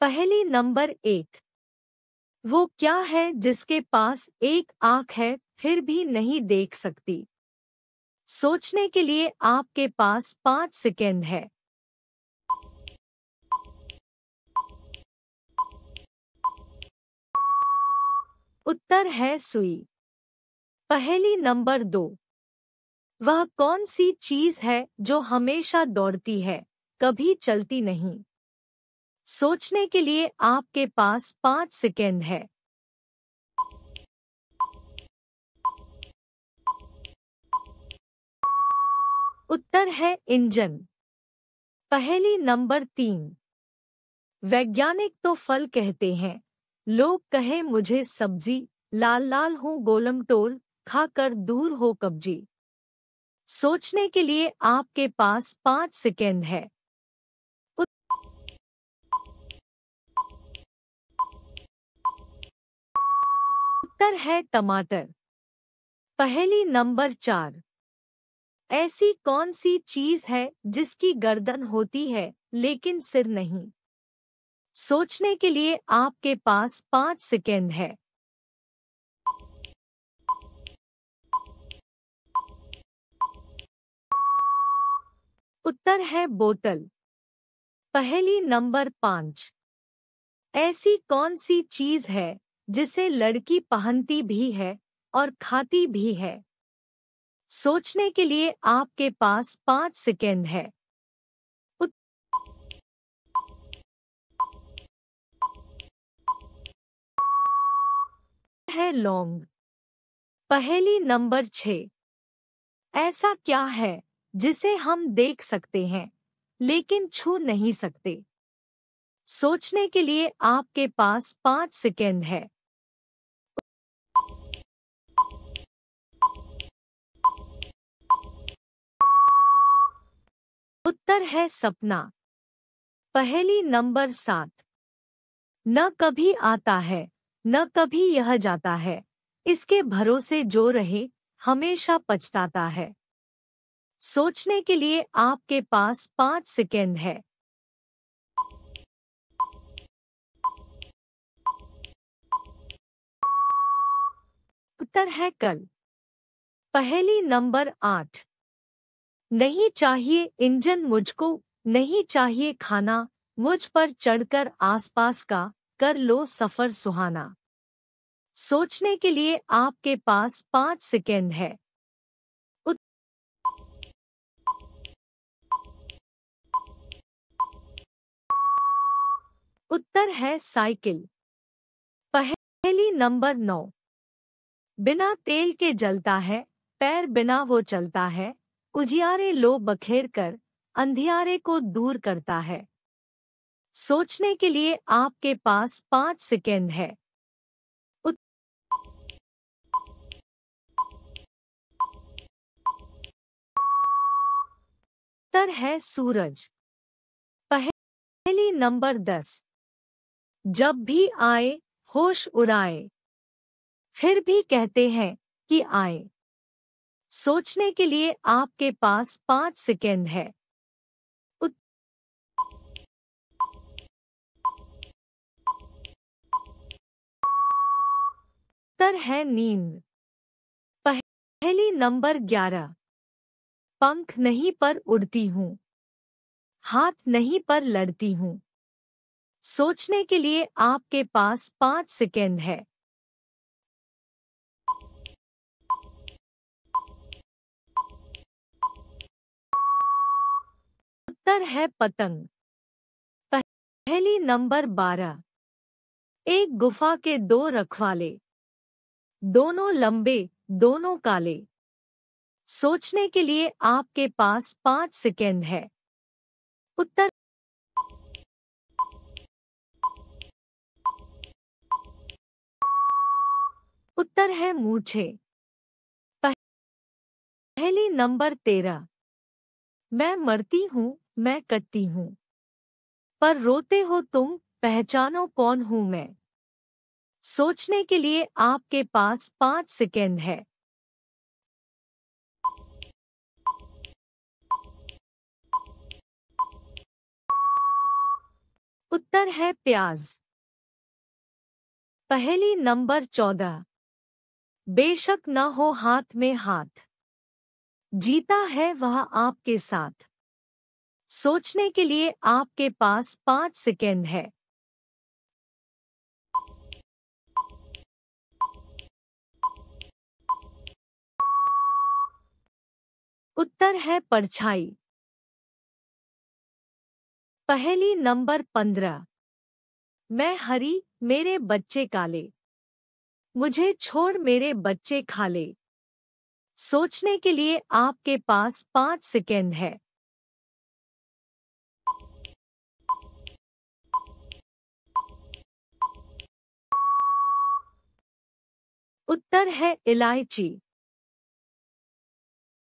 पहली नंबर एक वो क्या है जिसके पास एक आंख है फिर भी नहीं देख सकती सोचने के लिए आपके पास पांच सेकेंड है उत्तर है सुई पहली नंबर दो वह कौन सी चीज है जो हमेशा दौड़ती है कभी चलती नहीं सोचने के लिए आपके पास पांच सेकेंड है उत्तर है इंजन पहली नंबर तीन वैज्ञानिक तो फल कहते हैं लोग कहे मुझे सब्जी लाल लाल हो गोलम टोल खाकर दूर हो कब्जी सोचने के लिए आपके पास पांच सेकेंड है उत्तर है टमाटर पहली नंबर चार ऐसी कौन सी चीज है जिसकी गर्दन होती है लेकिन सिर नहीं सोचने के लिए आपके पास पांच सेकेंड है उत्तर है बोतल पहली नंबर पांच ऐसी कौन सी चीज है जिसे लड़की पहनती भी है और खाती भी है सोचने के लिए आपके पास पांच सेकेंड है है लौंग पहली नंबर छ ऐसा क्या है जिसे हम देख सकते हैं लेकिन छू नहीं सकते सोचने के लिए आपके पास पांच सेकेंड है उत्तर है सपना पहली नंबर सात न कभी आता है न कभी यह जाता है इसके भरोसे जो रहे हमेशा पछताता है सोचने के लिए आपके पास पांच सेकेंड है उत्तर है कल पहली नंबर आठ नहीं चाहिए इंजन मुझको नहीं चाहिए खाना मुझ पर चढ़कर आसपास का कर लो सफर सुहाना सोचने के लिए आपके पास पांच सेकेंड है उत्तर है साइकिल पहली नंबर नौ बिना तेल के जलता है पैर बिना वो चलता है उजियारे लो बखेर कर अंधियारे को दूर करता है सोचने के लिए आपके पास पांच सेकेंड है उत्तर है सूरज पहली नंबर दस जब भी आए होश उड़ाए फिर भी कहते हैं कि आए सोचने के लिए आपके पास पांच सेकेंड है उत्तर है नींद पहली नंबर ग्यारह पंख नहीं पर उड़ती हूँ हाथ नहीं पर लड़ती हूँ सोचने के लिए आपके पास पांच सेकेंड है उत्तर है पतंग पहली नंबर बारह एक गुफा के दो रखवाले दोनों लंबे दोनों काले सोचने के लिए आपके पास पांच सेकेंड है उत्तर उत्तर है मूछे पहली नंबर तेरह मैं मरती हूँ मैं कटती हूँ पर रोते हो तुम पहचानो कौन हूँ मैं सोचने के लिए आपके पास पांच सेकेंड है उत्तर है प्याज पहली नंबर चौदह बेशक न हो हाथ में हाथ जीता है वह आपके साथ सोचने के लिए आपके पास पांच सेकेंड है उत्तर है परछाई पहली नंबर पंद्रह मैं हरी मेरे बच्चे काले मुझे छोड़ मेरे बच्चे खाले सोचने के लिए आपके पास पांच सेकेंड है उत्तर है इलायची